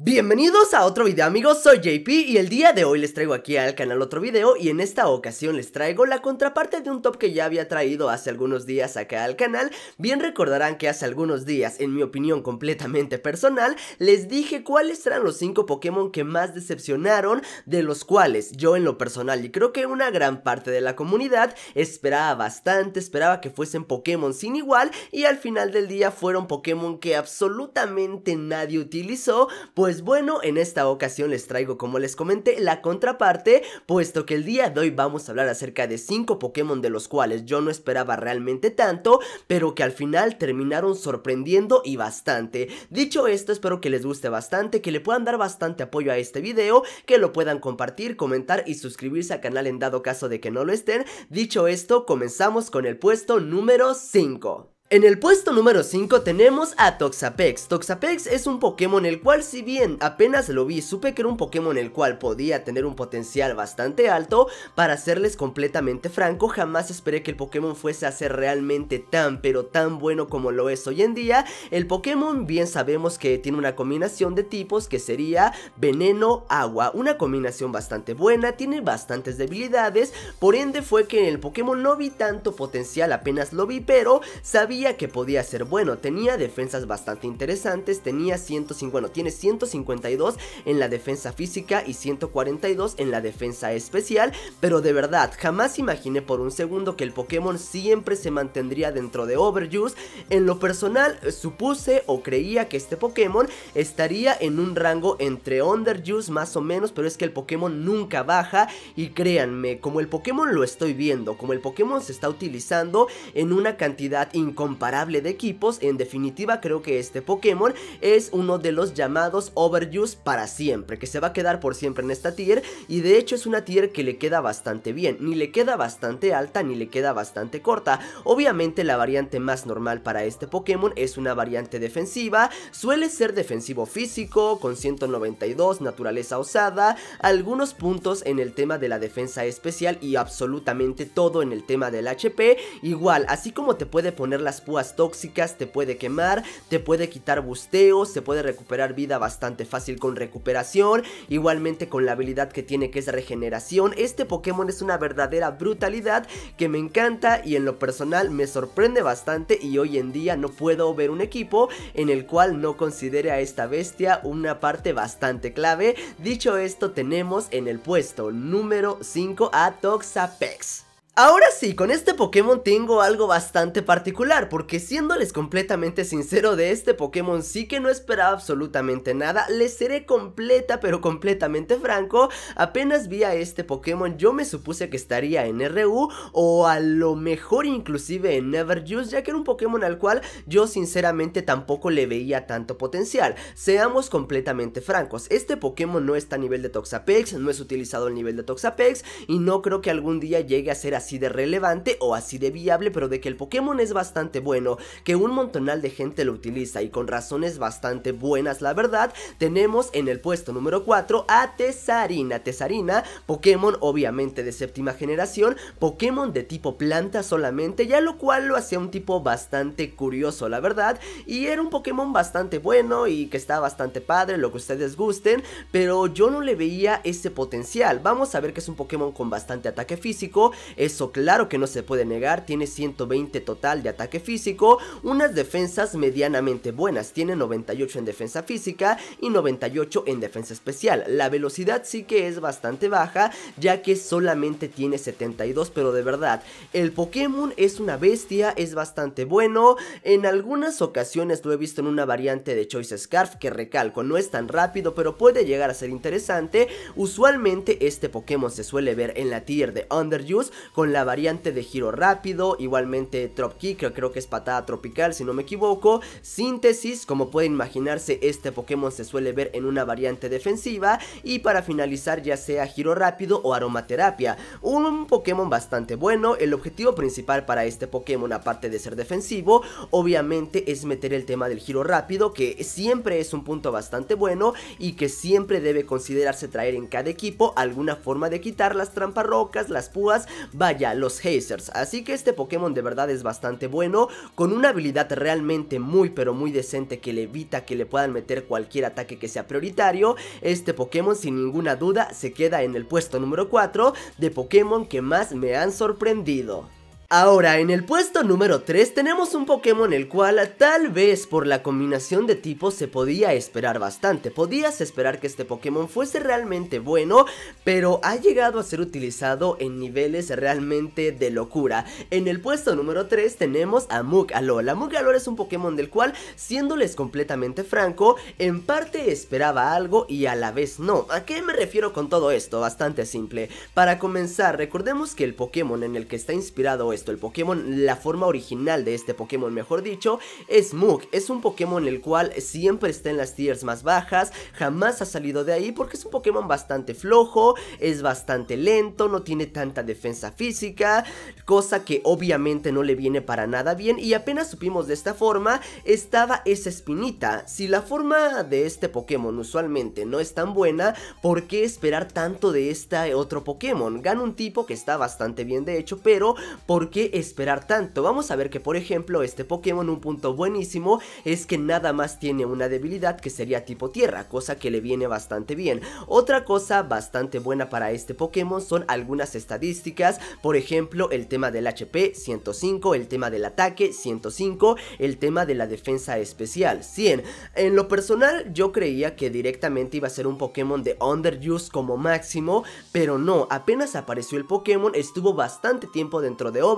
Bienvenidos a otro video amigos, soy JP y el día de hoy les traigo aquí al canal otro video y en esta ocasión les traigo la contraparte de un top que ya había traído hace algunos días acá al canal Bien recordarán que hace algunos días, en mi opinión completamente personal, les dije cuáles eran los 5 Pokémon que más decepcionaron De los cuales yo en lo personal y creo que una gran parte de la comunidad esperaba bastante, esperaba que fuesen Pokémon sin igual Y al final del día fueron Pokémon que absolutamente nadie utilizó pues pues bueno, en esta ocasión les traigo como les comenté la contraparte, puesto que el día de hoy vamos a hablar acerca de 5 Pokémon de los cuales yo no esperaba realmente tanto, pero que al final terminaron sorprendiendo y bastante. Dicho esto, espero que les guste bastante, que le puedan dar bastante apoyo a este video, que lo puedan compartir, comentar y suscribirse al canal en dado caso de que no lo estén. Dicho esto, comenzamos con el puesto número 5. En el puesto número 5 tenemos a Toxapex. Toxapex es un Pokémon el cual si bien apenas lo vi supe que era un Pokémon el cual podía tener un potencial bastante alto, para serles completamente franco jamás esperé que el Pokémon fuese a ser realmente tan pero tan bueno como lo es hoy en día. El Pokémon bien sabemos que tiene una combinación de tipos que sería veneno-agua, una combinación bastante buena, tiene bastantes debilidades, por ende fue que en el Pokémon no vi tanto potencial apenas lo vi pero sabía que podía ser bueno, tenía defensas bastante interesantes, tenía 150, tiene 152 en la defensa física y 142 en la defensa especial, pero de verdad, jamás imaginé por un segundo que el Pokémon siempre se mantendría dentro de Overuse. En lo personal, supuse o creía que este Pokémon estaría en un rango entre Underuse más o menos, pero es que el Pokémon nunca baja y créanme, como el Pokémon lo estoy viendo, como el Pokémon se está utilizando en una cantidad incompleta Comparable de equipos. En definitiva, creo que este Pokémon es uno de los llamados overuse para siempre, que se va a quedar por siempre en esta tier y de hecho es una tier que le queda bastante bien, ni le queda bastante alta ni le queda bastante corta. Obviamente la variante más normal para este Pokémon es una variante defensiva, suele ser defensivo físico con 192, naturaleza osada, algunos puntos en el tema de la defensa especial y absolutamente todo en el tema del HP, igual así como te puede poner las púas tóxicas, te puede quemar, te puede quitar busteos, se puede recuperar vida bastante fácil con recuperación, igualmente con la habilidad que tiene que es regeneración. Este Pokémon es una verdadera brutalidad que me encanta y en lo personal me sorprende bastante y hoy en día no puedo ver un equipo en el cual no considere a esta bestia una parte bastante clave. Dicho esto, tenemos en el puesto número 5 a Toxapex. Ahora sí, con este Pokémon tengo algo bastante particular, porque siéndoles completamente sincero de este Pokémon sí que no esperaba absolutamente nada, les seré completa pero completamente franco, apenas vi a este Pokémon yo me supuse que estaría en RU o a lo mejor inclusive en Use, ya que era un Pokémon al cual yo sinceramente tampoco le veía tanto potencial, seamos completamente francos, este Pokémon no está a nivel de Toxapex, no es utilizado al nivel de Toxapex y no creo que algún día llegue a ser así de relevante o así de viable, pero de que el Pokémon es bastante bueno, que un montonal de gente lo utiliza y con razones bastante buenas, la verdad, tenemos en el puesto número 4 a Tesarina. Tesarina, Pokémon obviamente de séptima generación, Pokémon de tipo planta solamente, ya lo cual lo hacía un tipo bastante curioso, la verdad, y era un Pokémon bastante bueno y que está bastante padre, lo que ustedes gusten, pero yo no le veía ese potencial. Vamos a ver que es un Pokémon con bastante ataque físico, es eso claro que no se puede negar, tiene 120 total de ataque físico, unas defensas medianamente buenas, tiene 98 en defensa física y 98 en defensa especial. La velocidad sí que es bastante baja, ya que solamente tiene 72, pero de verdad, el Pokémon es una bestia, es bastante bueno, en algunas ocasiones lo he visto en una variante de Choice Scarf que recalco, no es tan rápido, pero puede llegar a ser interesante, usualmente este Pokémon se suele ver en la tier de Underuse con la variante de giro rápido, igualmente Trop kick, creo, que es patada tropical si no me equivoco, síntesis, como puede imaginarse este Pokémon se suele ver en una variante defensiva y para finalizar ya sea giro rápido o aromaterapia, un Pokémon bastante bueno, el objetivo principal para este Pokémon aparte de ser defensivo, obviamente es meter el tema del giro rápido que siempre es un punto bastante bueno y que siempre debe considerarse traer en cada equipo alguna forma de quitar las trampas rocas, las púas, vaya, los hazers. Así que este Pokémon de verdad es bastante bueno, con una habilidad realmente muy pero muy decente que le evita que le puedan meter cualquier ataque que sea prioritario. Este Pokémon sin ninguna duda se queda en el puesto número 4 de Pokémon que más me han sorprendido. Ahora, en el puesto número 3 tenemos un Pokémon el cual tal vez por la combinación de tipos se podía esperar bastante. Podías esperar que este Pokémon fuese realmente bueno, pero ha llegado a ser utilizado en niveles realmente de locura. En el puesto número 3 tenemos a Muk A lo es un Pokémon del cual, siéndoles completamente franco, en parte esperaba algo y a la vez no. ¿A qué me refiero con todo esto? Bastante simple. Para comenzar, recordemos que el Pokémon en el que está inspirado el Pokémon, la forma original de este Pokémon, mejor dicho, es Mook. Es un Pokémon el cual siempre está en las tiers más bajas, jamás ha salido de ahí porque es un Pokémon bastante flojo, es bastante lento, no tiene tanta defensa física, cosa que obviamente no le viene para nada bien y apenas supimos de esta forma, estaba esa espinita. Si la forma de este Pokémon usualmente no es tan buena, ¿por qué esperar tanto de este otro Pokémon? Gana un tipo que está bastante bien de hecho, pero ¿por qué esperar tanto? Vamos a ver que por ejemplo este Pokémon un punto buenísimo es que nada más tiene una debilidad que sería tipo tierra, cosa que le viene bastante bien. Otra cosa bastante buena para este Pokémon son algunas estadísticas, por ejemplo el tema del HP 105, el tema del ataque 105, el tema de la defensa especial 100. En lo personal yo creía que directamente iba a ser un Pokémon de Underuse como máximo, pero no, apenas apareció el Pokémon estuvo bastante tiempo dentro de Over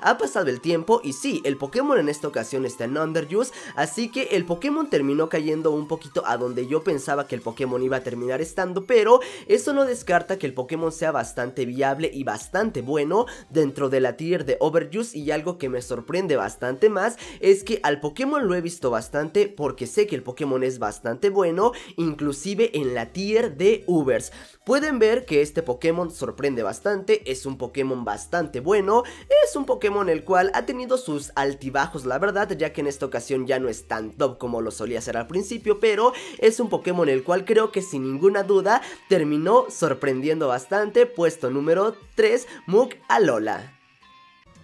ha pasado el tiempo y sí, el Pokémon en esta ocasión está en Underuse, así que el Pokémon terminó cayendo un poquito a donde yo pensaba que el Pokémon iba a terminar estando, pero eso no descarta que el Pokémon sea bastante viable y bastante bueno dentro de la tier de Overuse y algo que me sorprende bastante más es que al Pokémon lo he visto bastante porque sé que el Pokémon es bastante bueno, inclusive en la tier de Ubers. Pueden ver que este Pokémon sorprende bastante, es un Pokémon bastante bueno, es un Pokémon el cual ha tenido sus altibajos, la verdad, ya que en esta ocasión ya no es tan top como lo solía ser al principio, pero es un Pokémon el cual creo que sin ninguna duda terminó sorprendiendo bastante, puesto número 3, Muk Alola.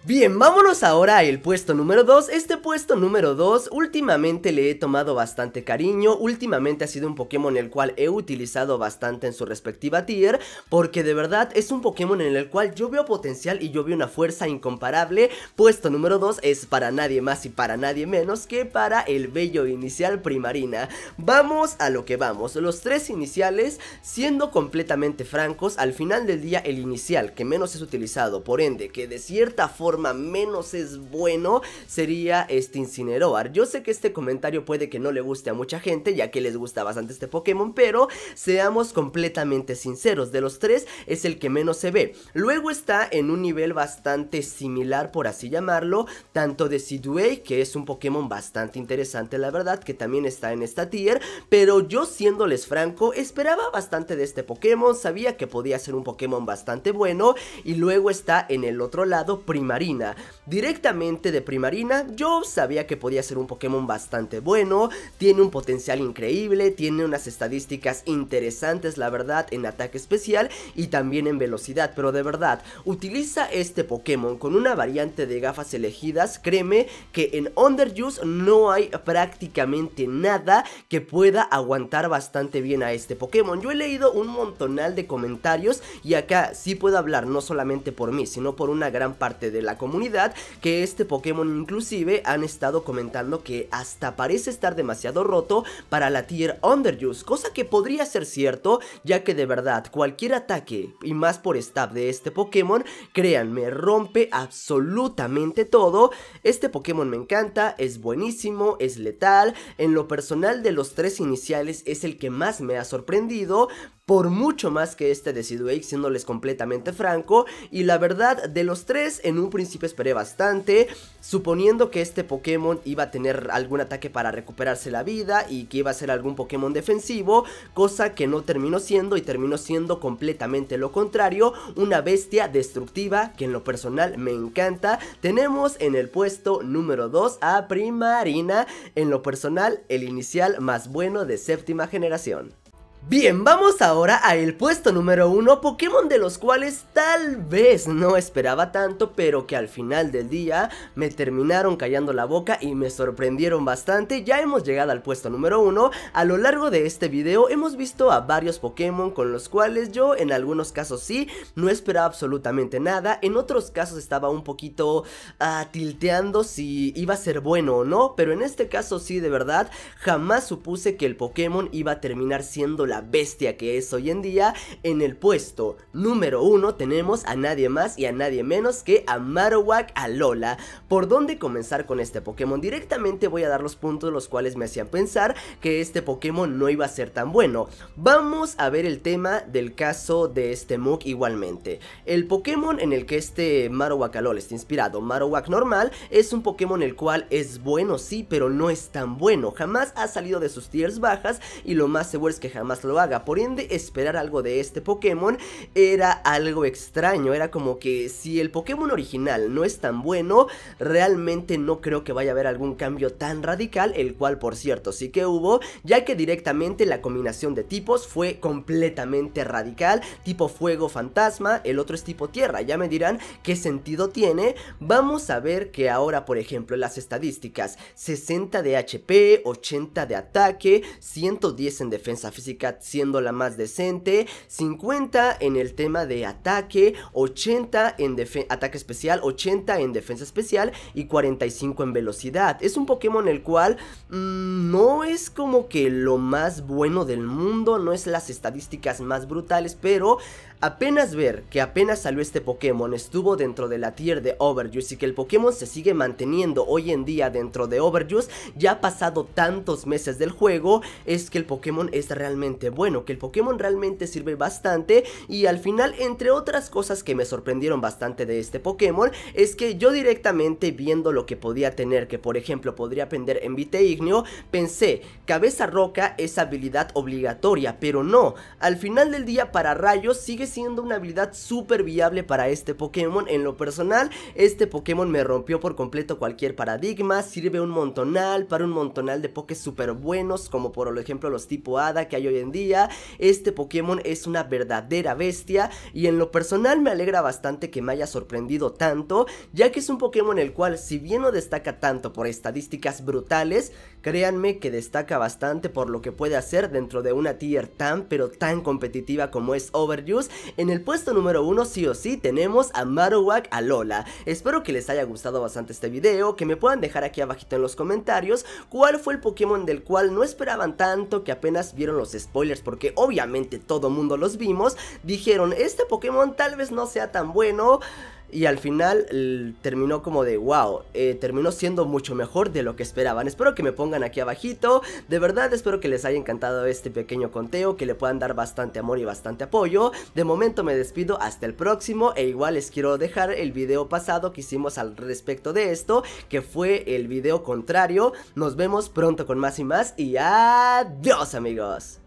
Bien, vámonos ahora al puesto número 2. Este puesto número 2 últimamente le he tomado bastante cariño, últimamente ha sido un Pokémon en el cual he utilizado bastante en su respectiva tier, porque de verdad es un Pokémon en el cual yo veo potencial y yo veo una fuerza incomparable. Puesto número 2 es para nadie más y para nadie menos que para el bello inicial Primarina. Vamos a lo que vamos, los tres iniciales, siendo completamente francos, al final del día el inicial que menos es utilizado, por ende que de cierta forma menos es bueno sería este Incineroar. Yo sé que este comentario puede que no le guste a mucha gente, ya que les gusta bastante este Pokémon, pero seamos completamente sinceros, de los tres es el que menos se ve. Luego está en un nivel bastante similar, por así llamarlo, tanto de Sidway, que es un Pokémon bastante interesante, la verdad, que también está en esta tier, pero yo siéndoles franco, esperaba bastante de este Pokémon, sabía que podía ser un Pokémon bastante bueno, y luego está en el otro lado, primario Directamente de Primarina yo sabía que podía ser un Pokémon bastante bueno, tiene un potencial increíble, tiene unas estadísticas interesantes la verdad en ataque especial y también en velocidad, pero de verdad, utiliza este Pokémon con una variante de gafas elegidas, créeme que en Underuse no hay prácticamente nada que pueda aguantar bastante bien a este Pokémon. Yo he leído un montonal de comentarios y acá sí puedo hablar no solamente por mí, sino por una gran parte de la comunidad que este Pokémon inclusive han estado comentando que hasta parece estar demasiado roto para la tier underuse, cosa que podría ser cierto ya que de verdad cualquier ataque y más por stab de este Pokémon, créanme, rompe absolutamente todo. Este Pokémon me encanta, es buenísimo, es letal, en lo personal de los tres iniciales es el que más me ha sorprendido, por mucho más que este de Sidwake, siéndoles completamente franco. Y la verdad, de los tres, en un principio esperé bastante, suponiendo que este Pokémon iba a tener algún ataque para recuperarse la vida y que iba a ser algún Pokémon defensivo, cosa que no terminó siendo y terminó siendo completamente lo contrario, una bestia destructiva que en lo personal me encanta. Tenemos en el puesto número 2 a Primarina, en lo personal el inicial más bueno de séptima generación. Bien, vamos ahora a el puesto número 1, Pokémon de los cuales tal vez no esperaba tanto, pero que al final del día me terminaron callando la boca y me sorprendieron bastante. Ya hemos llegado al puesto número 1, a lo largo de este video hemos visto a varios Pokémon con los cuales yo en algunos casos sí, no esperaba absolutamente nada, en otros casos estaba un poquito ah, tilteando si iba a ser bueno o no, pero en este caso sí de verdad jamás supuse que el Pokémon iba a terminar siendo la bestia que es hoy en día. En el puesto número uno tenemos a nadie más y a nadie menos que a Marowak Alola. ¿Por dónde comenzar con este Pokémon? Directamente voy a dar los puntos los cuales me hacían pensar que este Pokémon no iba a ser tan bueno. Vamos a ver el tema del caso de este Mook igualmente. El Pokémon en el que este Marowak Alola está inspirado, Marowak normal, es un Pokémon el cual es bueno sí, pero no es tan bueno. Jamás ha salido de sus tiers bajas y lo más seguro es que jamás lo haga. Por ende, esperar algo de este Pokémon era algo extraño. Era como que si el Pokémon original no es tan bueno, realmente no creo que vaya a haber algún cambio tan radical, el cual por cierto sí que hubo, ya que directamente la combinación de tipos fue completamente radical, tipo fuego fantasma, el otro es tipo tierra, ya me dirán qué sentido tiene, vamos a ver que ahora por ejemplo las estadísticas, 60 de HP, 80 de ataque, 110 en defensa física siendo la más decente, 50 en el tema de ataque, 80 en ataque especial, 80 en defensa especial y 45 en velocidad. Es un Pokémon el cual mm, no es como que lo más bueno del mundo, no es las estadísticas más brutales, pero Apenas ver que apenas salió este Pokémon estuvo dentro de la tier de Overjuice y que el Pokémon se sigue manteniendo hoy en día dentro de Overjuice ya ha pasado tantos meses del juego, es que el Pokémon es realmente bueno, que el Pokémon realmente sirve bastante y al final entre otras cosas que me sorprendieron bastante de este Pokémon es que yo directamente viendo lo que podía tener, que por ejemplo podría aprender en Vite pensé, cabeza roca es habilidad obligatoria, pero no, al final del día para rayos sigue siendo una habilidad súper viable para este Pokémon. En lo personal, este Pokémon me rompió por completo cualquier paradigma. Sirve un montonal para un montonal de Pokés súper buenos, como por ejemplo los tipo Hada que hay hoy en día. Este Pokémon es una verdadera bestia y en lo personal me alegra bastante que me haya sorprendido tanto, ya que es un Pokémon el cual, si bien no destaca tanto por estadísticas brutales, Créanme que destaca bastante por lo que puede hacer dentro de una tier tan pero tan competitiva como es Overuse. En el puesto número 1 sí o sí tenemos a Marowak Alola. Espero que les haya gustado bastante este video, que me puedan dejar aquí abajito en los comentarios cuál fue el Pokémon del cual no esperaban tanto, que apenas vieron los spoilers porque obviamente todo mundo los vimos, dijeron este Pokémon tal vez no sea tan bueno... Y al final terminó como de wow, eh, terminó siendo mucho mejor de lo que esperaban. Espero que me pongan aquí abajito. De verdad espero que les haya encantado este pequeño conteo, que le puedan dar bastante amor y bastante apoyo. De momento me despido hasta el próximo e igual les quiero dejar el video pasado que hicimos al respecto de esto, que fue el video contrario. Nos vemos pronto con más y más y adiós amigos.